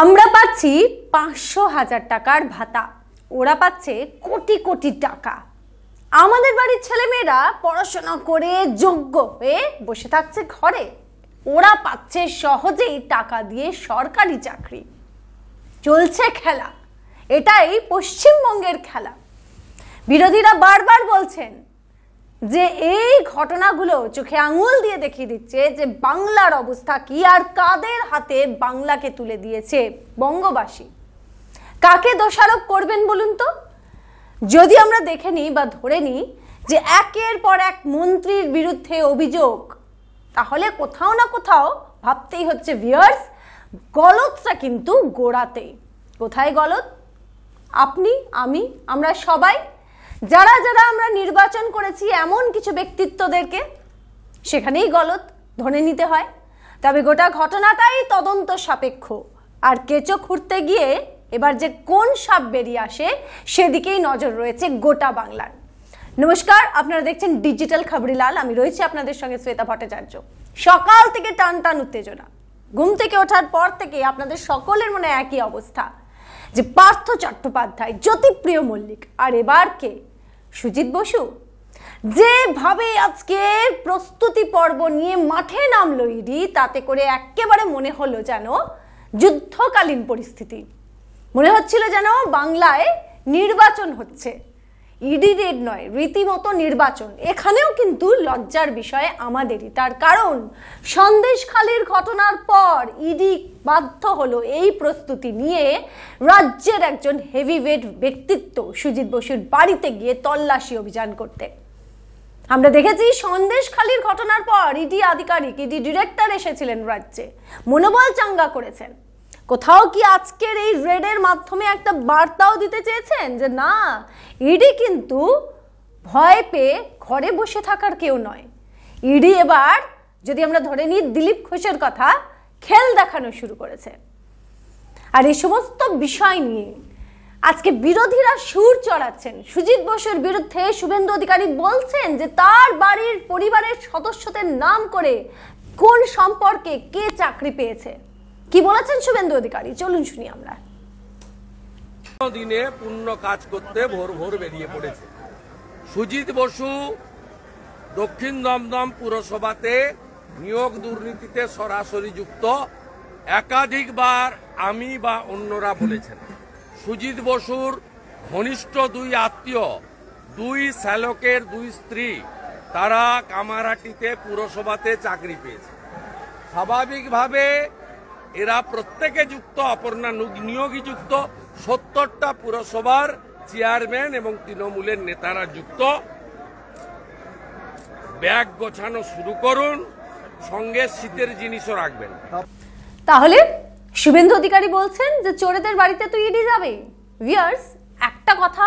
আমরা পাচ্ছি পাঁচশো হাজার টাকার ভাতা ওরা পাচ্ছে কোটি কোটি টাকা আমাদের বাড়ির ছেলেমেয়েরা পড়াশোনা করে যোগ্য হয়ে বসে থাকছে ঘরে ওরা পাচ্ছে সহজেই টাকা দিয়ে সরকারি চাকরি চলছে খেলা এটাই পশ্চিমবঙ্গের খেলা বিরোধীরা বারবার বলছেন যে এই ঘটনাগুলো চোখে আঙুল দিয়ে দেখিয়ে দিচ্ছে যে বাংলার অবস্থা কি আর কাদের হাতে বাংলাকে তুলে দিয়েছে বঙ্গবাসী কাকে দোষারোপ করবেন বলুন তো যদি আমরা দেখে নিই বা ধরে নিই যে একের পর এক মন্ত্রীর বিরুদ্ধে অভিযোগ তাহলে কোথাও না কোথাও ভাবতেই হচ্ছে ভিয়ার্স গলতটা কিন্তু গোড়াতেই কোথায় গলত আপনি আমি আমরা সবাই যারা যারা আমরা নির্বাচন করেছি এমন কিছু ব্যক্তিত্বদেরকে সেখানেই গলত ধরে নিতে হয় তবে গোটা ঘটনাটাই তদন্ত সাপেক্ষ আর কেঁচো খুঁড়তে গিয়ে এবার যে কোন সাপ বেরিয়ে আসে সেদিকেই নজর রয়েছে গোটা বাংলার নমস্কার আপনারা দেখছেন ডিজিটাল খাবরিলাল আমি রয়েছি আপনাদের সঙ্গে শ্বেতা ভট্টাচার্য সকাল থেকে টান টান উত্তেজনা ঘুম থেকে ওঠার পর থেকে আপনাদের সকলের মনে একই অবস্থা যে পার্থ চট্টোপাধ্যায় জ্যোতিপ্রিয় মল্লিক আর এবার কে সুজিত বসু যেভাবে আজকের প্রস্তুতি পর্ব নিয়ে মাঠে নামলো ইডি তাতে করে একেবারে মনে হলো যেন যুদ্ধকালীন পরিস্থিতি মনে হচ্ছিল যেন বাংলায় নির্বাচন হচ্ছে ইডি রেড নয় রীতিমতো নির্বাচন এখানেও কিন্তু লজ্জার বিষয়ে আমাদেরই তার কারণ সন্দেশখালির ঘটনার পর ইডি বাধ্য হলো এই প্রস্তুতি নিয়ে রাজ্যের একজন হেভিওয়েট ব্যক্তিত্ব সুজিত বসুর বাড়িতে গিয়ে তল্লাশি অভিযান করতে আমরা দেখেছি সন্দেশখালির ঘটনার পর ইডি আধিকারিক ইডি ডিরেক্টর এসেছিলেন রাজ্যে মনোবল চাঙ্গা করেছেন কোথাও কি আজকের এই রেডের মাধ্যমে একটা বার্তাও দিতে চেয়েছেন যে না ইডি কিন্তু ভয় পেয়ে ঘরে বসে থাকার কেউ নয় ইডি এবার যদি আমরা ধরে নিই দিলীপ ঘোষের কথা খেল দেখানো শুরু করেছে আর এই সমস্ত বিষয় নিয়ে আজকে বিরোধীরা সুর চড়াচ্ছেন সুজিত বসুর বিরুদ্ধে শুভেন্দু অধিকারী বলছেন যে তার বাড়ির পরিবারের সদস্যদের নাম করে কোন সম্পর্কে কে চাকরি পেয়েছে কি বলেছেন শুভেন্দু অধিকারী চলুন শুনি আমরা দিনে পূর্ণ কাজ করতে ভোর ভোর বেরিয়ে পড়েছে সুজিত বসু দক্ষিণ দমদম পুরসভাতে নিয়োগ দুর্নীতিতে সরাসরি যুক্ত একাধিকবার আমি বা অন্যরা বলেছেন সুজিত বসুর ঘনিষ্ঠ দুই আত্মীয় দুই শ্যালকের দুই স্ত্রী তারা কামারাটিতে পুরসভাতে চাকরি পেয়েছে স্বাভাবিকভাবে এরা প্রত্যেকে যুক্ত অপর্ণা নিয়োগী যুক্ত সত্তরটা পুরসভার চেয়ারম্যান এবং তৃণমূলের নেতারা যুক্ত ব্যাগ গোছানো শুরু করুন সঙ্গে শীতের জিনিসও রাখবেন তাহলে শুভেন্দু অধিকারী বলছেন যে চোরেদের বাড়িতে তো ইডি যাবে ভিয়ার্স একটা কথা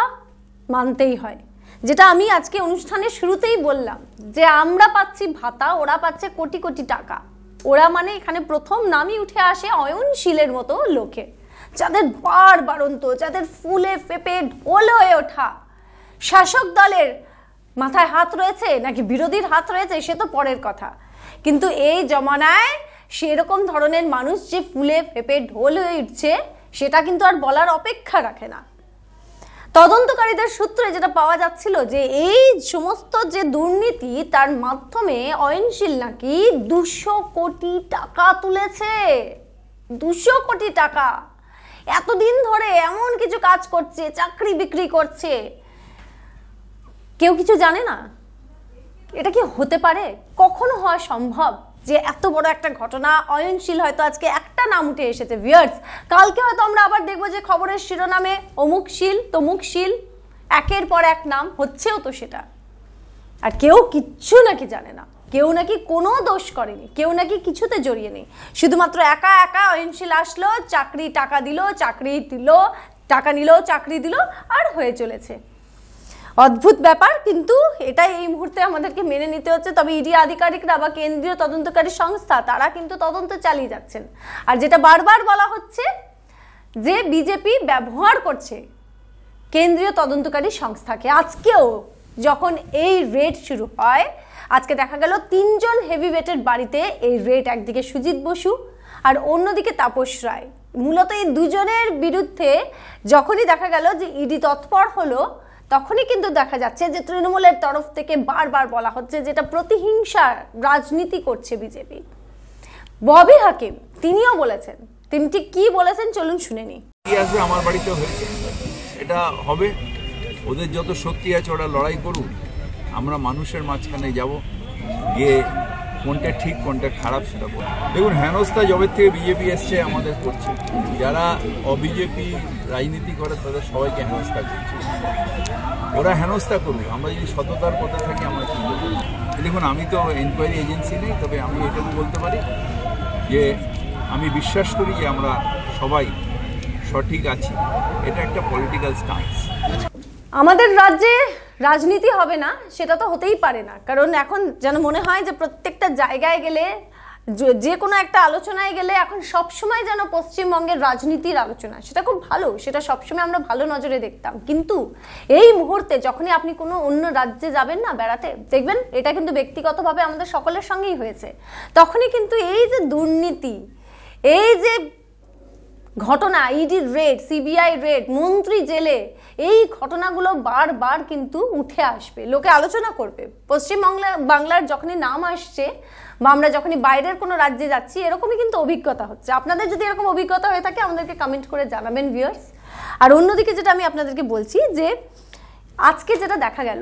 মানতেই হয় যেটা আমি আজকে অনুষ্ঠানের শুরুতেই বললাম যে আমরা পাচ্ছি ভাতা ওরা পাচ্ছে কোটি কোটি টাকা ওরা মানে এখানে প্রথম নামই উঠে আসে অয়নশীলের মতো লোকে যাদের বার বারন্ত যাদের ফুলে ফেপে ঢোল হয়ে ওঠা শাসক দলের মাথায় হাত রয়েছে নাকি বিরোধীর হাত রয়েছে সে তো পরের কথা কিন্তু এই জমানায় সেরকম ধরনের মানুষ যে ফুলে ফেপে ঢোল হয়ে উঠছে সেটা কিন্তু আর বলার অপেক্ষা রাখে না তদন্তকারীদের সূত্রে যেটা পাওয়া যাচ্ছিল যে এই সমস্ত যে দুর্নীতি তার মাধ্যমে অয়নশীল নাকি দুশো কোটি টাকা তুলেছে দুশো কোটি টাকা এতদিন ধরে এমন কিছু কাজ করছে চাকরি বিক্রি করছে কেউ কিছু জানে না এটা কি হতে পারে কখনো হওয়া সম্ভব যে এত বড় একটা ঘটনা অয়নশীল হয়তো আজকে এক একটা নাম উঠে এসেছে ভিয়ার্স কালকে হয়তো আমরা আবার দেখবো যে খবরের শিরোনামে অমুক শিল তমুক শিল একের পর এক নাম হচ্ছেও তো সেটা আর কেউ কিচ্ছু নাকি জানে না কেউ নাকি কোনো দোষ করেনি কেউ নাকি কিছুতে জড়িয়ে নেই শুধুমাত্র একা একা অহিংশীল আসলো চাকরি টাকা দিল চাকরি দিল টাকা নিল চাকরি দিল আর হয়ে চলেছে অদ্ভুত ব্যাপার কিন্তু এটা এই মুহূর্তে আমাদেরকে মেনে নিতে হচ্ছে তবে ইডি আধিকারিকরা বা কেন্দ্রীয় তদন্তকারী সংস্থা তারা কিন্তু তদন্ত চালিয়ে যাচ্ছেন আর যেটা বারবার বলা হচ্ছে যে বিজেপি ব্যবহার করছে কেন্দ্রীয় তদন্তকারী সংস্থাকে আজকেও যখন এই রেড শুরু হয় আজকে দেখা গেল তিনজন হেভিওয়েটের বাড়িতে এই রেড একদিকে সুজিত বসু আর অন্যদিকে তাপস রায় মূলত এই দুজনের বিরুদ্ধে যখনই দেখা গেল যে ইডি তৎপর হলো তখনই কিন্তু দেখা যাচ্ছে যে তৃণমূলের তরফ থেকে বারবার বলা হচ্ছে যেটা প্রতিহিংসার রাজনীতি করছে বিজেপি ববি হাকিম তিনিও বলেছেন তিনি ঠিক কি বলেছেন চলুন শুনে নি আসবে আমার বাড়িতে হয়েছে এটা হবে ওদের যত শক্তি আছে ওরা লড়াই করুক আমরা মানুষের মাঝখানে যাব গিয়ে কোনটা ঠিক কোনটা খারাপ সেটা বল দেখুন হেনস্থা জবের থেকে বিজেপি এসছে আমাদের করছে যারা অবিজেপি রাজনীতি করে তাদের সবাইকে হেনস্থা করছে ওরা হেনস্থা করবে আমরা যদি সততার পথে থাকি আমরা করি দেখুন আমি তো এনকোয়ারি এজেন্সি নেই তবে আমি এটুকু বলতে পারি যে আমি বিশ্বাস করি যে আমরা সবাই সঠিক আছি এটা একটা পলিটিক্যাল স্টান্স আমাদের রাজ্যে রাজনীতি হবে না সেটা তো হতেই পারে না কারণ এখন যেন মনে হয় যে প্রত্যেকটা জায়গায় গেলে যে কোনো একটা আলোচনায় গেলে এখন সবসময় যেন পশ্চিমবঙ্গের রাজনীতির আলোচনা সেটা খুব ভালো সেটা সবসময় আমরা ভালো নজরে দেখতাম কিন্তু এই মুহূর্তে যখনই আপনি কোনো অন্য রাজ্যে যাবেন না বেড়াতে দেখবেন এটা কিন্তু ব্যক্তিগতভাবে আমাদের সকলের সঙ্গেই হয়েছে তখনই কিন্তু এই যে দুর্নীতি এই যে ঘটনা ইডির রেড সিবিআই রেড মন্ত্রী জেলে এই ঘটনাগুলো বারবার কিন্তু উঠে আসবে লোকে আলোচনা করবে পশ্চিমবাংলা বাংলার যখনই নাম আসছে বা আমরা যখনই বাইরের কোনো রাজ্যে যাচ্ছি এরকমই কিন্তু অভিজ্ঞতা হচ্ছে আপনাদের যদি এরকম অভিজ্ঞতা হয়ে থাকে আমাদেরকে কমেন্ট করে জানাবেন ভিউয়ার্স আর অন্যদিকে যেটা আমি আপনাদেরকে বলছি যে আজকে যেটা দেখা গেল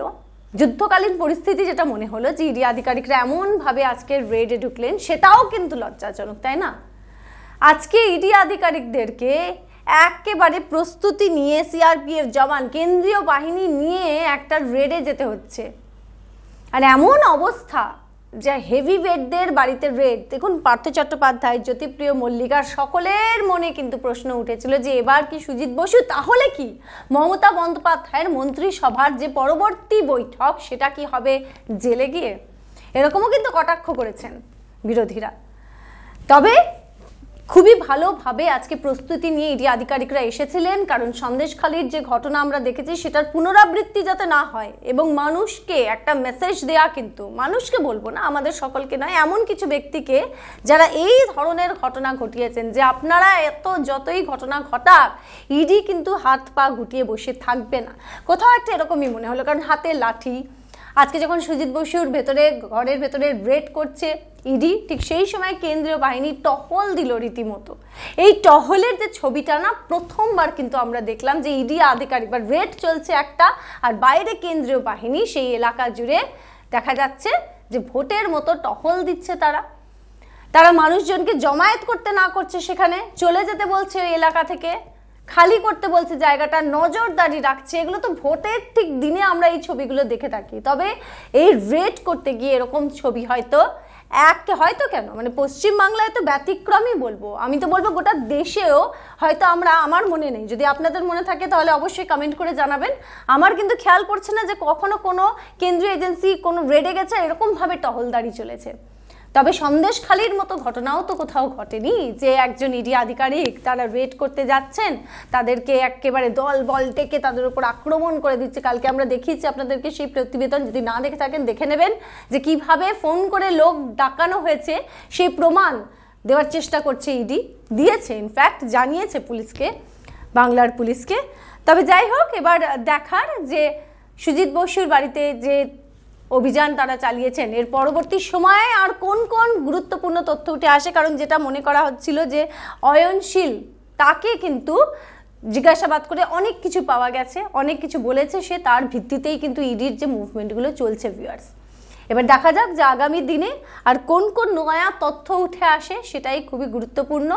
যুদ্ধকালীন পরিস্থিতি যেটা মনে হলো যে ইডি e আধিকারিকরা এমনভাবে আজকে রেডে ঢুকলেন সেটাও কিন্তু লজ্জাজনক তাই না আজকে ইডি আধিকারিকদেরকে একেবারে প্রস্তুতি নিয়ে সিআরপিএফ জওয়ান কেন্দ্রীয় বাহিনী নিয়ে একটা রেডে যেতে হচ্ছে আর এমন অবস্থা যে হেভি ওয়েটদের বাড়িতে রেড দেখুন পার্থ চট্টোপাধ্যায় জ্যোতিপ্রিয় মল্লিকার সকলের মনে কিন্তু প্রশ্ন উঠেছিল যে এবার কি সুজিত বসু তাহলে কি মমতা বন্দ্যোপাধ্যায়ের মন্ত্রিসভার যে পরবর্তী বৈঠক সেটা কি হবে জেলে গিয়ে এরকমও কিন্তু কটাক্ষ করেছেন বিরোধীরা তবে খুবই ভালোভাবে আজকে প্রস্তুতি নিয়ে ইডি আধিকারিকরা এসেছিলেন কারণ সন্দেশখালির যে ঘটনা আমরা দেখেছি সেটার পুনরাবৃত্তি যাতে না হয় এবং মানুষকে একটা মেসেজ দেয়া কিন্তু মানুষকে বলবো না আমাদের সকলকে নয় এমন কিছু ব্যক্তিকে যারা এই ধরনের ঘটনা ঘটিয়েছেন যে আপনারা এত যতই ঘটনা ঘটাক ইডি কিন্তু হাত পা গুটিয়ে বসে থাকবে না কোথাও একটা এরকমই মনে হলো কারণ হাতে লাঠি আজকে যখন সুজিত বসুর ভেতরে ঘরের ভেতরে রেড করছে ইডি e ঠিক সেই সময় কেন্দ্রীয় বাহিনী টহল দিল রীতিমতো এই টহলের যে ছবিটা না প্রথমবার কিন্তু আমরা দেখলাম যে ইডি e আধিকারিক বা রেড চলছে একটা আর বাইরে কেন্দ্রীয় বাহিনী সেই এলাকা জুড়ে দেখা যাচ্ছে যে ভোটের মতো টহল দিচ্ছে তারা তারা মানুষজনকে জমায়েত করতে না করছে সেখানে চলে যেতে বলছে ওই এলাকা থেকে খালি করতে বলছে জায়গাটা নজরদারি রাখছে এগুলো তো ভোটের ঠিক দিনে আমরা এই ছবিগুলো দেখে থাকি তবে এই রেড করতে গিয়ে এরকম ছবি হয়তো এক হয়তো কেন মানে পশ্চিমবাংলায় তো ব্যতিক্রমই বলবো আমি তো বলবো গোটা দেশেও হয়তো আমরা আমার মনে নেই যদি আপনাদের মনে থাকে তাহলে অবশ্যই কমেন্ট করে জানাবেন আমার কিন্তু খেয়াল পড়ছে না যে কখনো কোনো কেন্দ্রীয় এজেন্সি কোনো রেডে গেছে এরকমভাবে টহলদারি চলেছে তবে সন্দেশখালির মতো ঘটনাও তো কোথাও ঘটেনি যে একজন ইডি আধিকারিক তারা রেড করতে যাচ্ছেন তাদেরকে একেবারে দল বল টেকে তাদের উপর আক্রমণ করে দিচ্ছে কালকে আমরা দেখিয়েছি আপনাদেরকে সেই প্রতিবেদন যদি না দেখে থাকেন দেখে নেবেন যে কিভাবে ফোন করে লোক ডাকানো হয়েছে সেই প্রমাণ দেওয়ার চেষ্টা করছে ইডি দিয়েছে ইনফ্যাক্ট জানিয়েছে পুলিশকে বাংলার পুলিশকে তবে যাই হোক এবার দেখার যে সুজিত বসুর বাড়িতে যে অভিযান তারা চালিয়েছেন এর পরবর্তী সময়ে আর কোন কোন গুরুত্বপূর্ণ তথ্য উঠে আসে কারণ যেটা মনে করা হচ্ছিল যে অয়নশীল তাকে কিন্তু জিজ্ঞাসাবাদ করে অনেক কিছু পাওয়া গেছে অনেক কিছু বলেছে সে তার ভিত্তিতেই কিন্তু ইডির যে মুভমেন্টগুলো চলছে ভিউয়ার্স এবার দেখা যাক যে আগামী দিনে আর কোন কোন নয়া তথ্য উঠে আসে সেটাই খুবই গুরুত্বপূর্ণ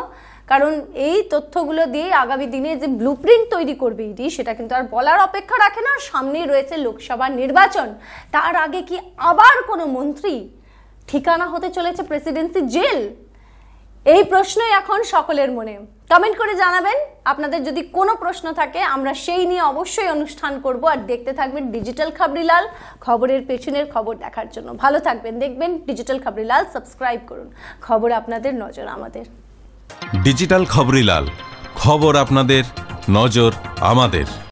কারণ এই তথ্যগুলো দিয়ে আগামী দিনে যে ব্লু তৈরি করবে ইডি সেটা কিন্তু আর বলার অপেক্ষা রাখে না সামনেই রয়েছে লোকসভা নির্বাচন তার আগে কি আবার কোনো মন্ত্রী ঠিকানা হতে চলেছে প্রেসিডেন্সি জেল এই প্রশ্নই এখন সকলের মনে কমেন্ট করে জানাবেন আপনাদের যদি কোনো প্রশ্ন থাকে আমরা সেই নিয়ে অবশ্যই অনুষ্ঠান করব আর দেখতে থাকবেন ডিজিটাল খাবরিলাল খবরের পেছনের খবর দেখার জন্য ভালো থাকবেন দেখবেন ডিজিটাল খাবরিলাল সাবস্ক্রাইব করুন খবর আপনাদের নজর আমাদের ডিজিটাল খবরিলাল খবর আপনাদের নজর আমাদের